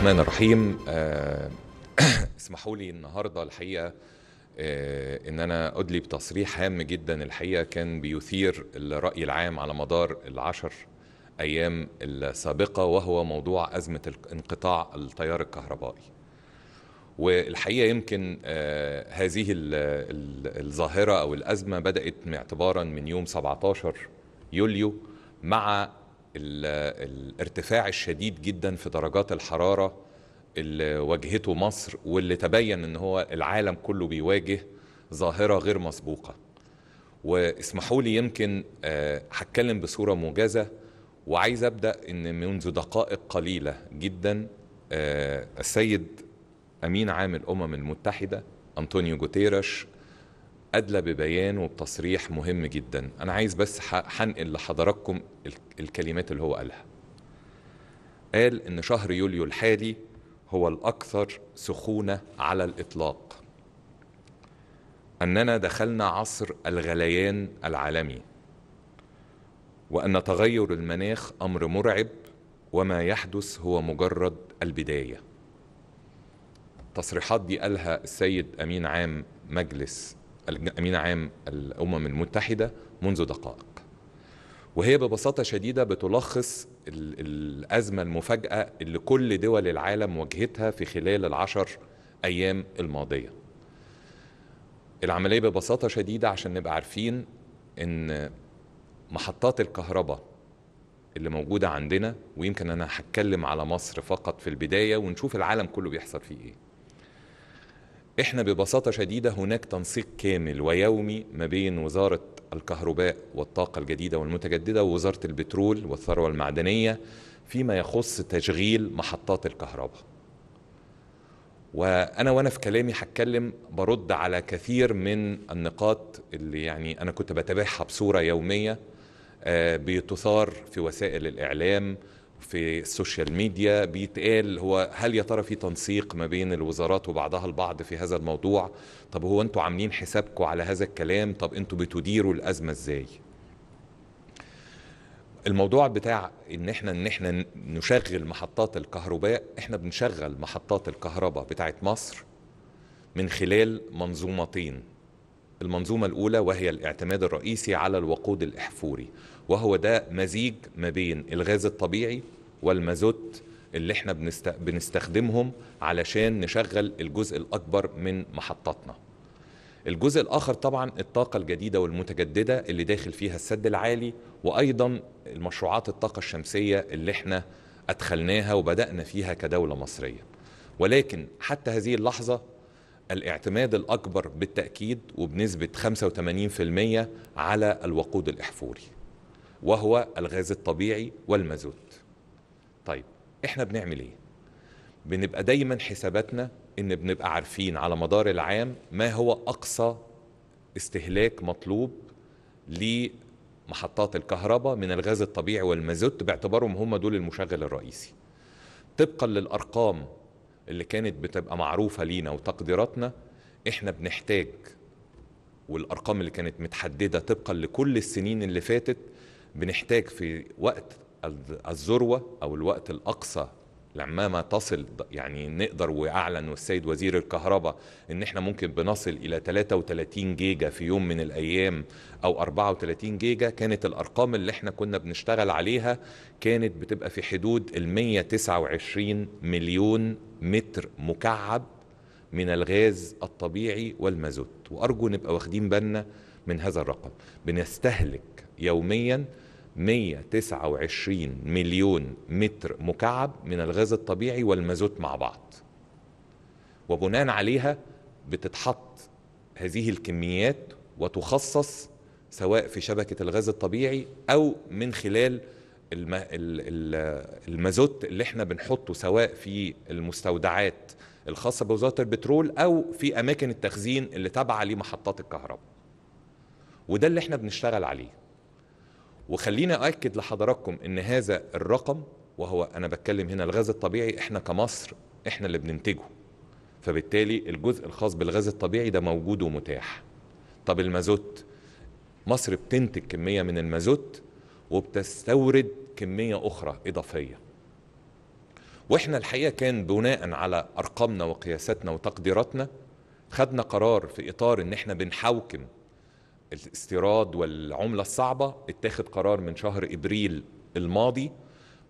الرحمن الرحيم آه، اسمحوا لي النهارده الحقيقه آه، ان انا ادلي بتصريح هام جدا الحقيقه كان بيثير الراي العام على مدار العشر ايام السابقه وهو موضوع ازمه انقطاع التيار الكهربائي والحقيقه يمكن آه، هذه الظاهره او الازمه بدات اعتبارا من يوم 17 يوليو مع الارتفاع الشديد جدا في درجات الحراره اللي واجهته مصر واللي تبين ان هو العالم كله بيواجه ظاهره غير مسبوقه واسمحوا لي يمكن آه، هتكلم بصوره موجزه وعايز ابدا ان منذ دقائق قليله جدا آه، السيد امين عام الامم المتحده انطونيو جوتيرش أدلى ببيان وبتصريح مهم جدا أنا عايز بس حنقل لحضراتكم الكلمات اللي هو قالها قال إن شهر يوليو الحالي هو الأكثر سخونة على الإطلاق أننا دخلنا عصر الغليان العالمي وأن تغير المناخ أمر مرعب وما يحدث هو مجرد البداية التصريحات دي قالها السيد أمين عام مجلس امين عام الامم المتحده منذ دقائق وهي ببساطه شديده بتلخص الازمه المفاجاه اللي كل دول العالم واجهتها في خلال العشر ايام الماضيه العمليه ببساطه شديده عشان نبقى عارفين ان محطات الكهرباء اللي موجوده عندنا ويمكن انا هتكلم على مصر فقط في البدايه ونشوف العالم كله بيحصل فيه ايه احنا ببساطة شديدة هناك تنسيق كامل ويومي ما بين وزارة الكهرباء والطاقة الجديدة والمتجددة ووزارة البترول والثروة المعدنية فيما يخص تشغيل محطات الكهرباء وانا وانا في كلامي هتكلم برد على كثير من النقاط اللي يعني انا كنت بتابعها بصوره يوميه آه، بتثار في وسائل الاعلام في السوشيال ميديا بيتقال هو هل يا ترى في تنسيق ما بين الوزارات وبعضها البعض في هذا الموضوع طب هو انتوا عاملين حسابكم على هذا الكلام طب انتوا بتديروا الازمه ازاي الموضوع بتاع ان احنا ان احنا نشغل محطات الكهرباء احنا بنشغل محطات الكهرباء بتاعت مصر من خلال منظومتين المنظومه الاولى وهي الاعتماد الرئيسي على الوقود الاحفوري وهو ده مزيج ما بين الغاز الطبيعي والمازوت اللي احنا بنستخدمهم علشان نشغل الجزء الأكبر من محطاتنا الجزء الآخر طبعا الطاقة الجديدة والمتجددة اللي داخل فيها السد العالي وأيضا المشروعات الطاقة الشمسية اللي احنا أدخلناها وبدأنا فيها كدولة مصرية ولكن حتى هذه اللحظة الاعتماد الأكبر بالتأكيد وبنسبة 85% على الوقود الإحفوري وهو الغاز الطبيعي والمازوت طيب احنا بنعمل ايه بنبقى دايما حساباتنا ان بنبقى عارفين على مدار العام ما هو اقصى استهلاك مطلوب لمحطات الكهرباء من الغاز الطبيعي والمازوت باعتبارهم هم دول المشغل الرئيسي طبقا للارقام اللي كانت بتبقى معروفه لينا وتقديراتنا احنا بنحتاج والارقام اللي كانت متحدده طبقا لكل السنين اللي فاتت بنحتاج في وقت الذروة أو الوقت الأقصى لما ما تصل يعني نقدر واعلن والسيد وزير الكهرباء ان احنا ممكن بنصل الى 33 جيجا في يوم من الايام او 34 جيجا كانت الارقام اللي احنا كنا بنشتغل عليها كانت بتبقى في حدود ال 129 مليون متر مكعب من الغاز الطبيعي والمازوت وارجو نبقى واخدين بالنا من هذا الرقم بنستهلك يوميا 129 مليون متر مكعب من الغاز الطبيعي والمازوت مع بعض وبناء عليها بتتحط هذه الكميات وتخصص سواء في شبكة الغاز الطبيعي أو من خلال المازوت اللي احنا بنحطه سواء في المستودعات الخاصة بوزارة البترول أو في أماكن التخزين اللي تابعة لمحطات الكهرباء وده اللي احنا بنشتغل عليه وخلينا أكد لحضراتكم إن هذا الرقم وهو أنا بتكلم هنا الغاز الطبيعي إحنا كمصر إحنا اللي بننتجه فبالتالي الجزء الخاص بالغاز الطبيعي ده موجود ومتاح طب المازوت مصر بتنتج كمية من المازوت وبتستورد كمية أخرى إضافية واحنا الحقيقه كان بناء على ارقامنا وقياساتنا وتقديراتنا خدنا قرار في اطار ان احنا بنحوكم الاستيراد والعملة الصعبة اتاخد قرار من شهر إبريل الماضي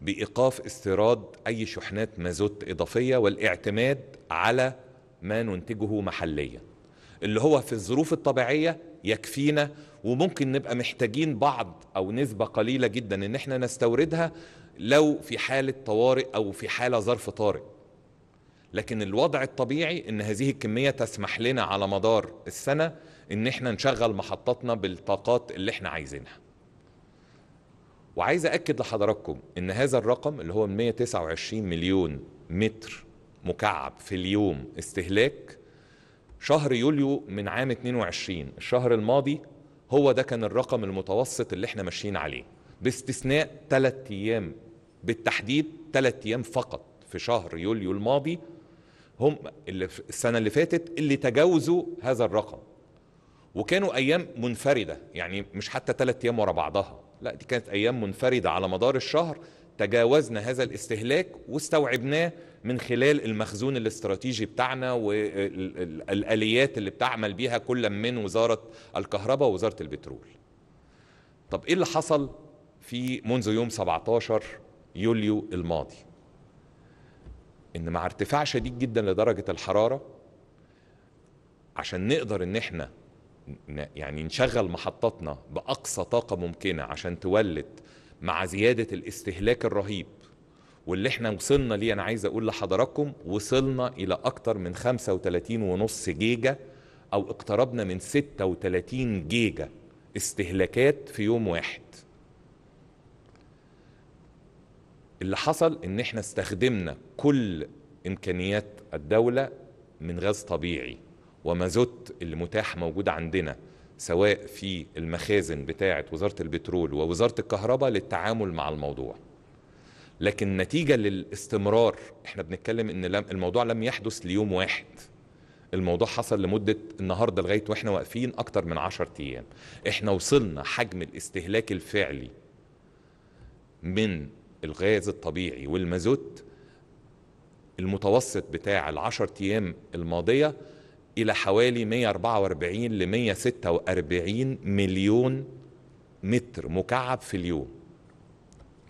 بإيقاف استيراد أي شحنات مازوت إضافية والاعتماد على ما ننتجه محليا اللي هو في الظروف الطبيعية يكفينا وممكن نبقى محتاجين بعض أو نسبة قليلة جدا إن احنا نستوردها لو في حالة طوارئ أو في حالة ظرف طارئ لكن الوضع الطبيعي ان هذه الكميه تسمح لنا على مدار السنه ان احنا نشغل محطاتنا بالطاقات اللي احنا عايزينها وعايز اكد لحضراتكم ان هذا الرقم اللي هو 129 مليون متر مكعب في اليوم استهلاك شهر يوليو من عام 22 الشهر الماضي هو ده كان الرقم المتوسط اللي احنا ماشيين عليه باستثناء ثلاث ايام بالتحديد ثلاث ايام فقط في شهر يوليو الماضي هم اللي السنه اللي فاتت اللي تجاوزوا هذا الرقم وكانوا ايام منفرده يعني مش حتى ثلاث ايام ورا بعضها لا دي كانت ايام منفرده على مدار الشهر تجاوزنا هذا الاستهلاك واستوعبناه من خلال المخزون الاستراتيجي بتاعنا والاليات اللي بتعمل بيها كل من وزاره الكهرباء ووزاره البترول طب ايه اللي حصل في منذ يوم 17 يوليو الماضي ان مع ارتفاع شديد جدا لدرجه الحراره عشان نقدر ان احنا يعني نشغل محطاتنا باقصى طاقه ممكنه عشان تولد مع زياده الاستهلاك الرهيب واللي احنا وصلنا ليه انا عايز اقول لحضراتكم وصلنا الى اكتر من 35.5 جيجا او اقتربنا من 36 جيجا استهلاكات في يوم واحد اللي حصل ان احنا استخدمنا كل امكانيات الدوله من غاز طبيعي ومازوت المتاح موجود عندنا سواء في المخازن بتاعه وزاره البترول ووزاره الكهرباء للتعامل مع الموضوع لكن نتيجه للاستمرار احنا بنتكلم ان الموضوع لم يحدث ليوم واحد الموضوع حصل لمدة النهاردة لغاية وإحنا واقفين أكتر من 10 أيام إحنا وصلنا حجم الاستهلاك الفعلي من الغاز الطبيعي والمازوت المتوسط بتاع العشر أيام الماضية إلى حوالي 144 ل 146 مليون متر مكعب في اليوم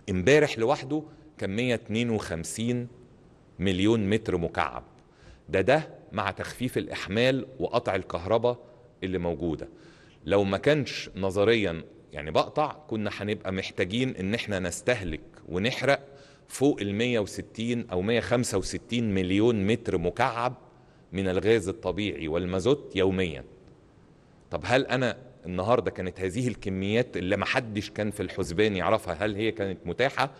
امبارح لوحده كان 152 مليون متر مكعب ده ده مع تخفيف الإحمال وقطع الكهرباء اللي موجودة لو ما كانش نظريا يعني بقطع كنا هنبقى محتاجين ان احنا نستهلك ونحرق فوق ال 160 او 165 مليون متر مكعب من الغاز الطبيعي والمازوت يوميا طب هل انا النهارده كانت هذه الكميات اللي ما حدش كان في الحسبان يعرفها هل هي كانت متاحه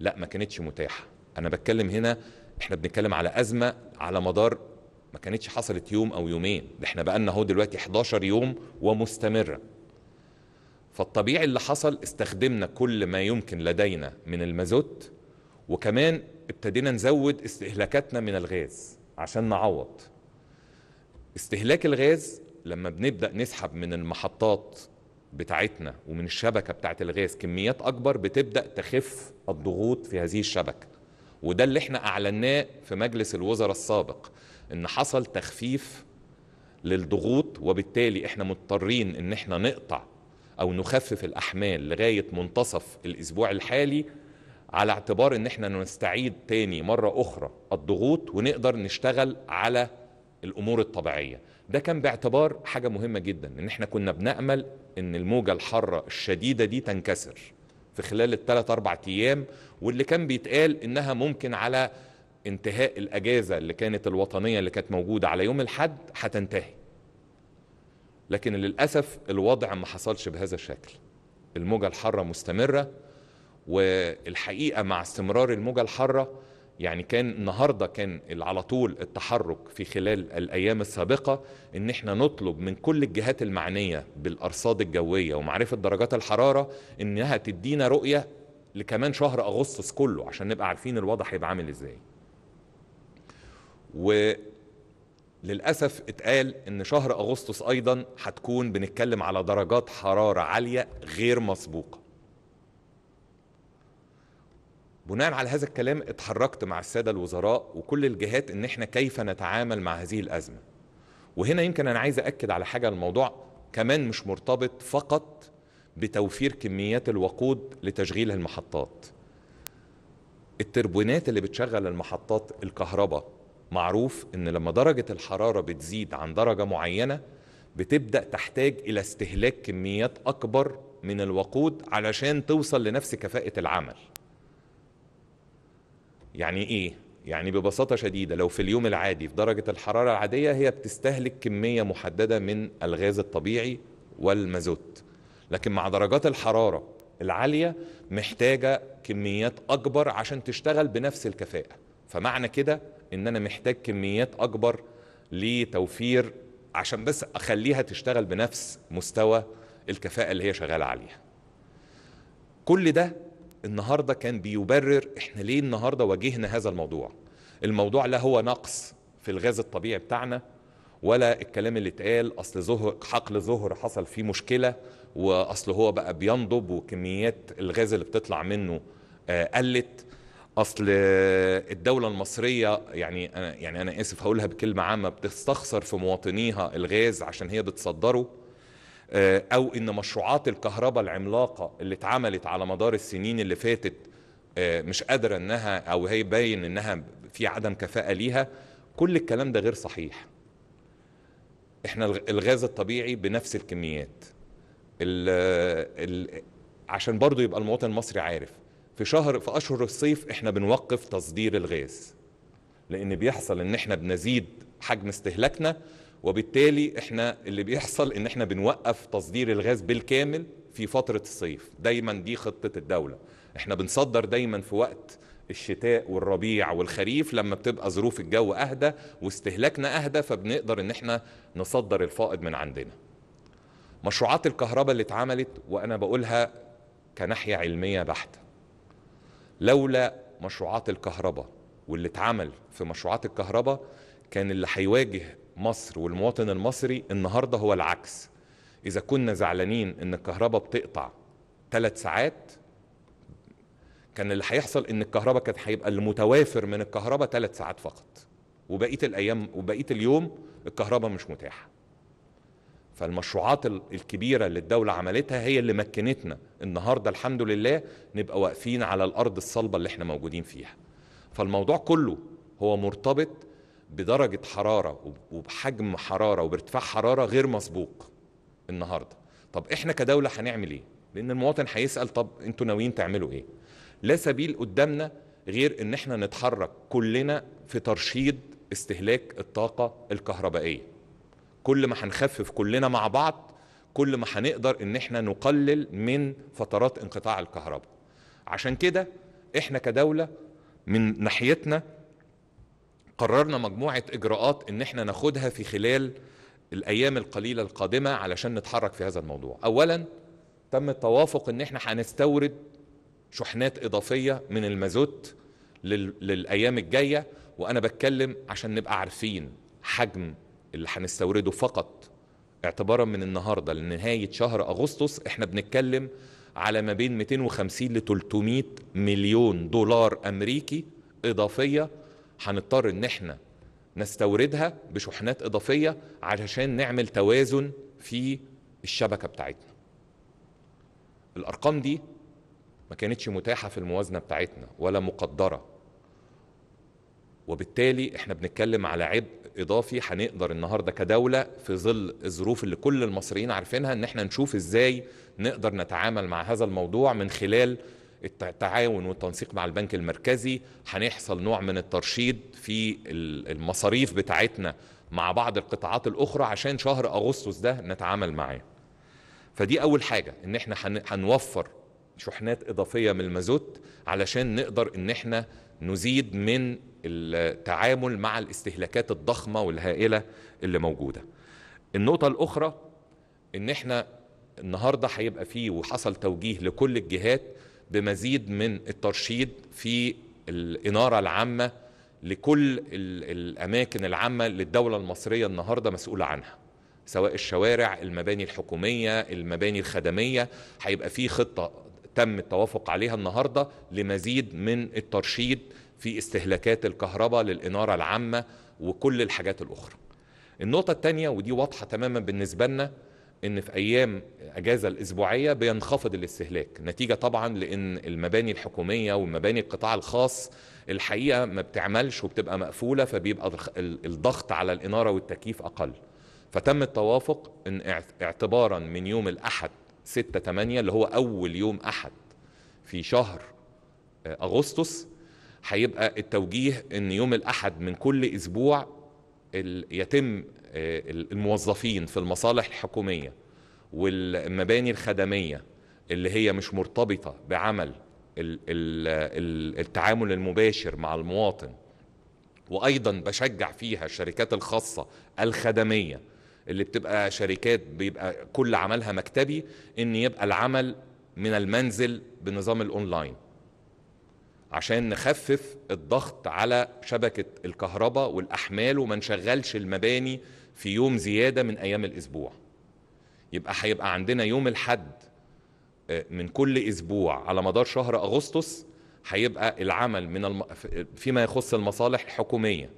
لا ما كانتش متاحه انا بتكلم هنا احنا بنتكلم على ازمه على مدار ما كانتش حصلت يوم او يومين ده احنا لنا اهو دلوقتي 11 يوم ومستمره فالطبيعي اللي حصل استخدمنا كل ما يمكن لدينا من المازوت وكمان ابتدينا نزود استهلاكاتنا من الغاز عشان نعوض استهلاك الغاز لما بنبدا نسحب من المحطات بتاعتنا ومن الشبكه بتاعت الغاز كميات اكبر بتبدا تخف الضغوط في هذه الشبكه وده اللي احنا اعلناه في مجلس الوزراء السابق ان حصل تخفيف للضغوط وبالتالي احنا مضطرين ان احنا نقطع او نخفف الاحمال لغايه منتصف الاسبوع الحالي على اعتبار ان احنا نستعيد تاني مره اخرى الضغوط ونقدر نشتغل على الامور الطبيعيه ده كان باعتبار حاجه مهمه جدا ان احنا كنا بنامل ان الموجه الحاره الشديده دي تنكسر في خلال الثلاث اربع ايام واللي كان بيتقال انها ممكن على انتهاء الاجازه اللي كانت الوطنيه اللي كانت موجوده على يوم الاحد هتنتهي لكن للاسف الوضع ما حصلش بهذا الشكل الموجه الحاره مستمره والحقيقه مع استمرار الموجه الحاره يعني كان النهاردة كان على طول التحرك في خلال الأيام السابقة إن إحنا نطلب من كل الجهات المعنية بالأرصاد الجوية ومعرفة درجات الحرارة إنها تدينا رؤية لكمان شهر أغسطس كله عشان نبقى عارفين الوضع هيبقى عامل إزاي وللأسف اتقال إن شهر أغسطس أيضا هتكون بنتكلم على درجات حرارة عالية غير مسبوقة بناء على هذا الكلام اتحركت مع الساده الوزراء وكل الجهات ان احنا كيف نتعامل مع هذه الازمه وهنا يمكن انا عايز اكد على حاجه الموضوع كمان مش مرتبط فقط بتوفير كميات الوقود لتشغيل المحطات التربونات اللي بتشغل المحطات الكهرباء معروف ان لما درجه الحراره بتزيد عن درجه معينه بتبدا تحتاج الى استهلاك كميات اكبر من الوقود علشان توصل لنفس كفاءه العمل يعني ايه يعني ببساطه شديده لو في اليوم العادي في درجه الحراره العاديه هي بتستهلك كميه محدده من الغاز الطبيعي والمازوت لكن مع درجات الحراره العاليه محتاجه كميات اكبر عشان تشتغل بنفس الكفاءه فمعنى كده ان انا محتاج كميات اكبر لتوفير عشان بس اخليها تشتغل بنفس مستوى الكفاءه اللي هي شغاله عليها كل ده النهارده كان بيبرر احنا ليه النهارده واجهنا هذا الموضوع الموضوع لا هو نقص في الغاز الطبيعي بتاعنا ولا الكلام اللي اتقال اصل ظهر حقل ظهر حصل فيه مشكله واصل هو بقى بينضب وكميات الغاز اللي بتطلع منه آه، قلت اصل الدوله المصريه يعني انا يعني انا اسف هقولها بكلمه عامه بتستخسر في مواطنيها الغاز عشان هي بتصدره آه، او ان مشروعات الكهرباء العملاقه اللي اتعملت على مدار السنين اللي فاتت آه، مش قادره انها او هي باين انها في عدم كفاءه ليها كل الكلام ده غير صحيح احنا الغاز الطبيعي بنفس الكميات ال ال عشان برضو يبقى المواطن المصري عارف في شهر في اشهر الصيف احنا بنوقف تصدير الغاز لان بيحصل ان احنا بنزيد حجم استهلاكنا وبالتالي احنا اللي بيحصل ان احنا بنوقف تصدير الغاز بالكامل في فتره الصيف دايما دي خطه الدوله احنا بنصدر دايما في وقت الشتاء والربيع والخريف لما بتبقى ظروف الجو اهدى واستهلاكنا اهدى فبنقدر ان احنا نصدر الفائض من عندنا مشروعات الكهرباء اللي اتعملت وانا بقولها كناحيه علميه بحته لولا مشروعات الكهرباء واللي اتعمل في مشروعات الكهرباء كان اللي هيواجه مصر والمواطن المصري النهارده هو العكس اذا كنا زعلانين ان الكهرباء بتقطع ثلاث ساعات كان اللي هيحصل ان الكهرباء كانت هيبقى المتوافر من الكهرباء ثلاث ساعات فقط وبقيه الايام وبقيه اليوم الكهرباء مش متاحه فالمشروعات الكبيرة اللي الدولة عملتها هي اللي مكنتنا النهاردة الحمد لله نبقى واقفين على الأرض الصلبة اللي احنا موجودين فيها فالموضوع كله هو مرتبط بدرجه حراره وبحجم حراره وبارتفاع حراره غير مسبوق النهارده طب احنا كدوله هنعمل ايه لان المواطن هيسال طب انتوا ناويين تعملوا ايه لا سبيل قدامنا غير ان احنا نتحرك كلنا في ترشيد استهلاك الطاقه الكهربائيه كل ما هنخفف كلنا مع بعض كل ما هنقدر ان احنا نقلل من فترات انقطاع الكهرباء عشان كده احنا كدوله من ناحيتنا قررنا مجموعه اجراءات ان احنا ناخدها في خلال الايام القليله القادمه علشان نتحرك في هذا الموضوع اولا تم التوافق ان احنا هنستورد شحنات اضافيه من المازوت للايام الجايه وانا بتكلم عشان نبقى عارفين حجم اللي هنستورده فقط اعتبارا من النهارده لنهايه شهر اغسطس احنا بنتكلم على ما بين 250 ل 300 مليون دولار امريكي اضافيه هنضطر ان احنا نستوردها بشحنات اضافيه علشان نعمل توازن في الشبكه بتاعتنا الارقام دي ما كانتش متاحه في الموازنه بتاعتنا ولا مقدره وبالتالي احنا بنتكلم على عبء اضافي هنقدر النهارده كدوله في ظل الظروف اللي كل المصريين عارفينها ان احنا نشوف ازاي نقدر نتعامل مع هذا الموضوع من خلال التعاون والتنسيق مع البنك المركزي هنحصل نوع من الترشيد في المصاريف بتاعتنا مع بعض القطاعات الاخرى عشان شهر اغسطس ده نتعامل معاه فدي اول حاجه ان احنا هنوفر شحنات اضافيه من المازوت علشان نقدر ان احنا نزيد من التعامل مع الاستهلاكات الضخمه والهائله اللي موجوده النقطه الاخرى ان احنا النهارده هيبقى فيه وحصل توجيه لكل الجهات بمزيد من الترشيد في الإنارة العامة لكل الأماكن العامة اللي الدولة المصرية النهاردة مسؤولة عنها سواء الشوارع المباني الحكومية المباني الخدمية هيبقى في خطة تم التوافق عليها النهاردة لمزيد من الترشيد في استهلاكات الكهرباء للإنارة العامة وكل الحاجات الأخرى النقطة الثانية ودي واضحة تماما بالنسبة لنا ان في ايام اجازه الاسبوعيه بينخفض الاستهلاك نتيجه طبعا لان المباني الحكوميه والمباني القطاع الخاص الحقيقه ما بتعملش وبتبقى مقفوله فبيبقى الضغط على الاناره والتكييف اقل فتم التوافق ان اعتبارا من يوم الاحد 6 8 اللي هو اول يوم احد في شهر آه، اغسطس هيبقى التوجيه ان يوم الاحد من كل اسبوع يتم آه، الموظفين في المصالح الحكوميه والمباني الخدميه اللي هي مش مرتبطه بعمل التعامل المباشر مع المواطن وايضا بشجع فيها الشركات الخاصه الخدميه اللي بتبقى شركات بيبقى كل عملها مكتبي ان يبقى العمل من المنزل بنظام الاونلاين عشان نخفف الضغط على شبكة الكهرباء والأحمال وما نشغلش المباني في يوم زيادة من أيام الأسبوع يبقى هيبقى عندنا يوم الحد آه، من كل أسبوع على مدار شهر أغسطس هيبقى العمل من الم... فيما يخص المصالح الحكوميه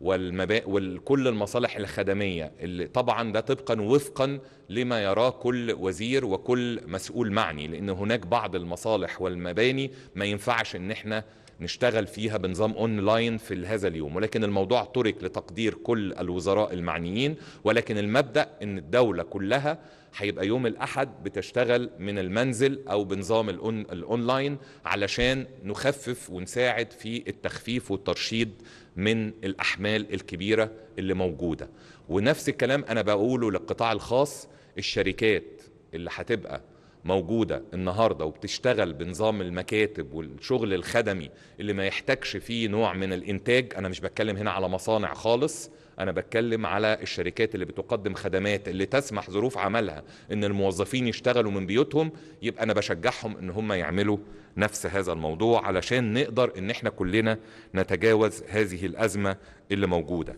والمبا... وكل المصالح الخدمية اللي طبعا ده طبقا وفقا لما يراه كل وزير وكل مسؤول معني لأن هناك بعض المصالح والمباني ما ينفعش إن احنا نشتغل فيها بنظام اونلاين في هذا اليوم ولكن الموضوع ترك لتقدير كل الوزراء المعنيين ولكن المبدا ان الدوله كلها هيبقى يوم الاحد بتشتغل من المنزل او بنظام الاونلاين علشان نخفف ونساعد في التخفيف والترشيد من الاحمال الكبيره اللي موجوده ونفس الكلام انا بقوله للقطاع الخاص الشركات اللي هتبقى موجودة النهاردة وبتشتغل بنظام المكاتب والشغل الخدمي اللي ما يحتاجش فيه نوع من الإنتاج أنا مش بتكلم هنا على مصانع خالص أنا بتكلم على الشركات اللي بتقدم خدمات اللي تسمح ظروف عملها إن الموظفين يشتغلوا من بيوتهم يبقى أنا بشجعهم إن هم يعملوا نفس هذا الموضوع علشان نقدر إن إحنا كلنا نتجاوز هذه الأزمة اللي موجودة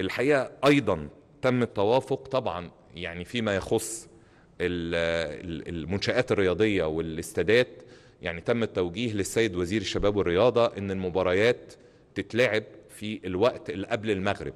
الحقيقة أيضا تم التوافق طبعا يعني فيما يخص المنشآت الرياضية والاستادات يعني تم التوجيه للسيد وزير الشباب والرياضة أن المباريات تتلعب في الوقت اللي قبل المغرب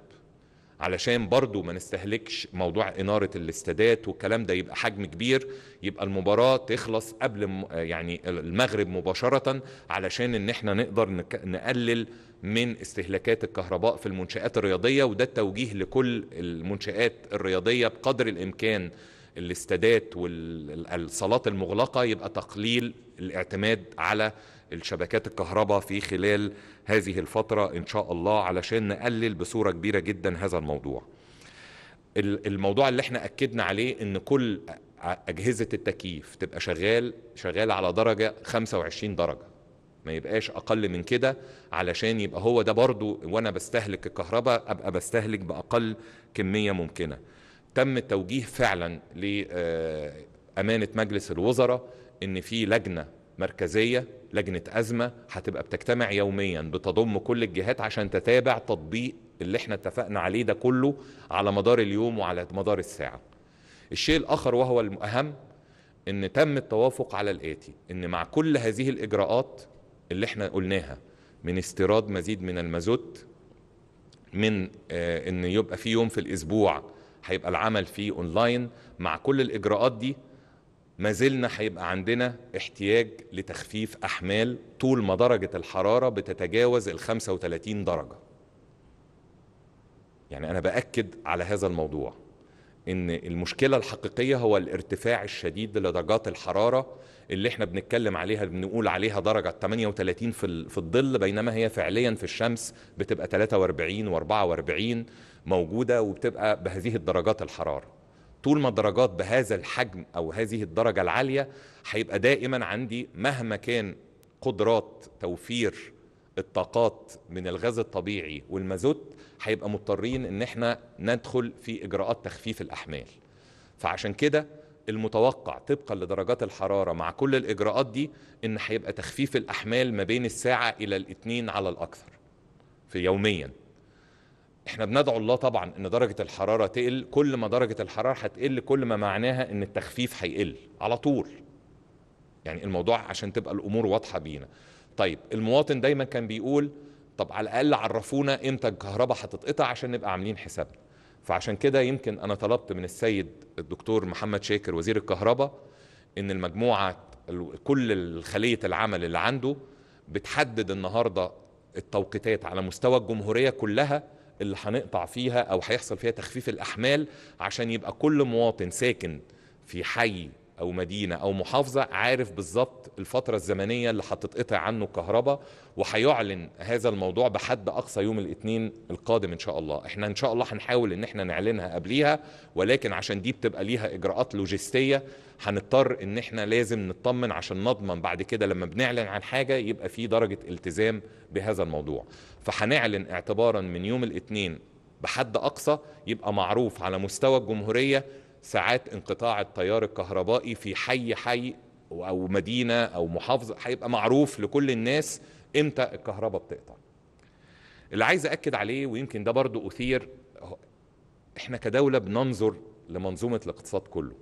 علشان برضو ما نستهلكش موضوع إنارة الاستادات والكلام ده يبقى حجم كبير يبقى المباراة تخلص قبل يعني المغرب مباشرة علشان إن إحنا نقدر نقلل من استهلاكات الكهرباء في المنشآت الرياضية وده التوجيه لكل المنشآت الرياضية بقدر الإمكان الاستادات والصالات المغلقه يبقى تقليل الاعتماد على الشبكات الكهرباء في خلال هذه الفتره ان شاء الله علشان نقلل بصوره كبيره جدا هذا الموضوع. الموضوع اللي احنا اكدنا عليه ان كل اجهزه التكييف تبقى شغال شغال على درجه 25 درجه ما يبقاش اقل من كده علشان يبقى هو ده برضو وانا بستهلك الكهرباء ابقى بستهلك باقل كميه ممكنه تم التوجيه فعلا لامانه آه، مجلس الوزراء ان في لجنه مركزيه لجنه ازمه هتبقى بتجتمع يوميا بتضم كل الجهات عشان تتابع تطبيق اللي احنا اتفقنا عليه ده كله على مدار اليوم وعلى مدار الساعه. الشيء الاخر وهو الاهم ان تم التوافق على الاتي ان مع كل هذه الاجراءات اللي احنا قلناها من استيراد مزيد من المازوت من آه، ان يبقى في يوم في الاسبوع هيبقى العمل فيه اونلاين مع كل الاجراءات دي ما زلنا هيبقى عندنا احتياج لتخفيف احمال طول ما درجه الحراره بتتجاوز ال 35 درجه. يعني انا باكد على هذا الموضوع ان المشكله الحقيقيه هو الارتفاع الشديد لدرجات الحراره اللي احنا بنتكلم عليها بنقول عليها درجة 38 في في الظل بينما هي فعليا في الشمس بتبقى 43 و44 موجودة وبتبقى بهذه الدرجات الحرارة طول ما الدرجات بهذا الحجم أو هذه الدرجة العالية هيبقى دائما عندي مهما كان قدرات توفير الطاقات من الغاز الطبيعي والمازوت هيبقى مضطرين ان احنا ندخل في اجراءات تخفيف الاحمال فعشان كده المتوقع طبقا لدرجات الحرارة مع كل الإجراءات دي إن هيبقى تخفيف الأحمال ما بين الساعة إلى الاثنين على الأكثر في يوميا احنا بندعو الله طبعا ان درجة الحرارة تقل كل ما درجة الحرارة هتقل كل ما معناها ان التخفيف هيقل على طول يعني الموضوع عشان تبقى الامور واضحة بينا طيب المواطن دايما كان بيقول طب على الاقل عرفونا امتى الكهرباء هتتقطع عشان نبقى عاملين حسابنا فعشان كده يمكن انا طلبت من السيد الدكتور محمد شاكر وزير الكهرباء ان المجموعه كل خليه العمل اللي عنده بتحدد النهارده التوقيتات على مستوى الجمهوريه كلها اللي هنقطع فيها او هيحصل فيها تخفيف الاحمال عشان يبقى كل مواطن ساكن في حي او مدينه او محافظه عارف بالظبط الفتره الزمنيه اللي هتتقطع عنه الكهرباء وهيعلن هذا الموضوع بحد اقصى يوم الاثنين القادم ان شاء الله احنا ان شاء الله هنحاول ان احنا نعلنها قبليها ولكن عشان دي بتبقى ليها اجراءات لوجستيه هنضطر ان احنا لازم نطمن عشان نضمن بعد كده لما بنعلن عن حاجه يبقى في درجه التزام بهذا الموضوع فهنعلن اعتبارا من يوم الاثنين بحد اقصى يبقى معروف على مستوى الجمهوريه ساعات انقطاع التيار الكهربائي في حي حي او مدينه او محافظه هيبقى معروف لكل الناس امتى الكهرباء بتقطع اللي عايز اكد عليه ويمكن ده برضو اثير احنا كدوله بننظر لمنظومه الاقتصاد كله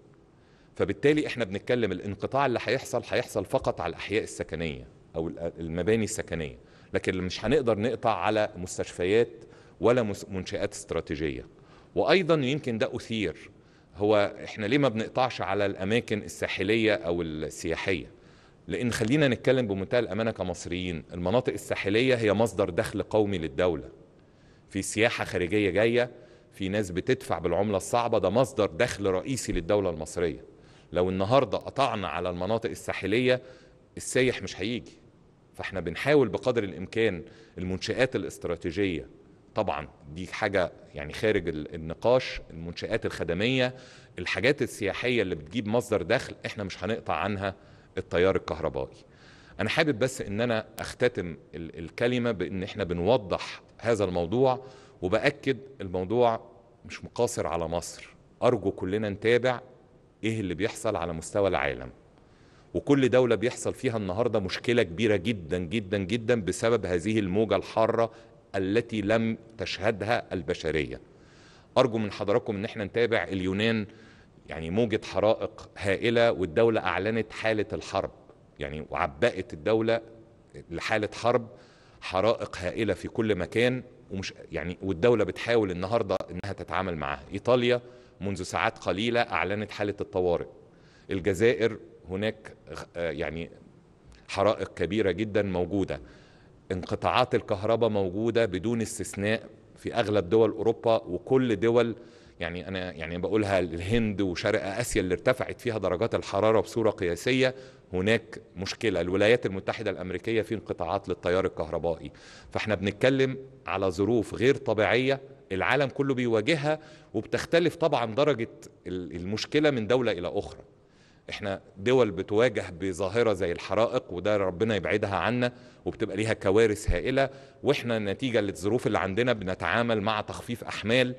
فبالتالي احنا بنتكلم الانقطاع اللي هيحصل هيحصل فقط على الاحياء السكنيه او المباني السكنيه لكن مش هنقدر نقطع على مستشفيات ولا منشآت استراتيجية وأيضا يمكن ده أثير هو احنا ليه ما بنقطعش على الاماكن الساحليه او السياحيه لان خلينا نتكلم بمنتهى الامانه كمصريين المناطق الساحليه هي مصدر دخل قومي للدوله في سياحه خارجيه جايه في ناس بتدفع بالعمله الصعبه ده مصدر دخل رئيسي للدوله المصريه لو النهارده قطعنا على المناطق الساحليه السايح مش هيجي فاحنا بنحاول بقدر الامكان المنشآت الاستراتيجيه طبعا دي حاجه يعني خارج النقاش المنشات الخدميه الحاجات السياحيه اللي بتجيب مصدر دخل احنا مش هنقطع عنها التيار الكهربائي انا حابب بس ان انا اختتم الكلمه بان احنا بنوضح هذا الموضوع وباكد الموضوع مش مقاصر على مصر ارجو كلنا نتابع ايه اللي بيحصل على مستوى العالم وكل دولة بيحصل فيها النهاردة مشكلة كبيرة جدا جدا جدا بسبب هذه الموجة الحارة التي لم تشهدها البشريه ارجو من حضراتكم ان احنا نتابع اليونان يعني موجة حرائق هائلة والدولة أعلنت حالة الحرب يعني وعبأت الدولة لحالة حرب حرائق هائلة في كل مكان ومش يعني والدولة بتحاول النهاردة إنها تتعامل معها إيطاليا منذ ساعات قليلة أعلنت حالة الطوارئ الجزائر هناك يعني حرائق كبيرة جدا موجودة انقطاعات الكهرباء موجودة بدون استثناء في أغلب دول أوروبا وكل دول يعني أنا يعني بقولها الهند وشرق آسيا اللي ارتفعت فيها درجات الحرارة بصورة قياسية هناك مشكلة الولايات المتحدة الأمريكية في انقطاعات للتيار الكهربائي فاحنا بنتكلم على ظروف غير طبيعية العالم كله بيواجهها وبتختلف طبعا درجة المشكلة من دولة إلى أخرى احنا دول بتواجه بظاهرة زي الحرائق وده ربنا يبعدها عنا وبتبقى ليها كوارث هائلة واحنا نتيجة للظروف اللي عندنا بنتعامل مع تخفيف أحمال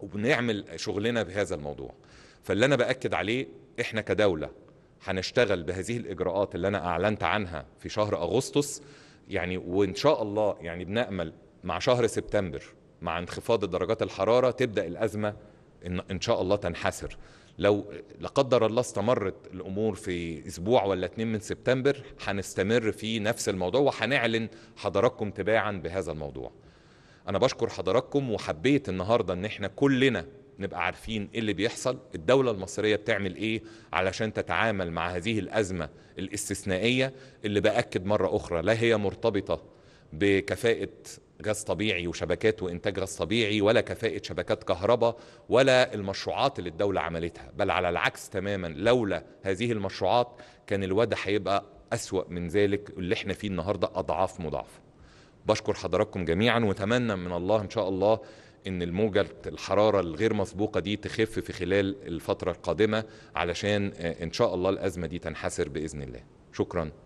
وبنعمل شغلنا بهذا الموضوع فاللي أنا بأكد عليه احنا كدولة هنشتغل بهذه الإجراءات اللي أنا أعلنت عنها في شهر أغسطس يعني وإن شاء الله يعني بنأمل مع شهر سبتمبر مع انخفاض درجات الحرارة تبدأ الأزمة إن, إن شاء الله تنحسر لو لا قدر الله استمرت الامور في اسبوع ولا اتنين من سبتمبر هنستمر في نفس الموضوع وهنعلن حضراتكم تباعا بهذا الموضوع انا بشكر حضراتكم وحبيت النهارده ان احنا كلنا نبقى عارفين ايه اللي بيحصل الدولة المصرية بتعمل ايه علشان تتعامل مع هذه الأزمة الاستثنائية اللي بأكد مرة أخرى لا هي مرتبطة بكفاءة غاز طبيعي وشبكات وإنتاج غاز طبيعي ولا كفاءة شبكات كهرباء ولا المشروعات اللي الدولة عملتها بل على العكس تماما لولا هذه المشروعات كان الوضع هيبقى أسوأ من ذلك اللي احنا فيه النهاردة أضعاف مضاعفة بشكر حضراتكم جميعا واتمنى من الله إن شاء الله ان الموجة الحرارة الغير مسبوقة دي تخف في خلال الفترة القادمة علشان آه، ان شاء الله الأزمة دي تنحسر بإذن الله شكرا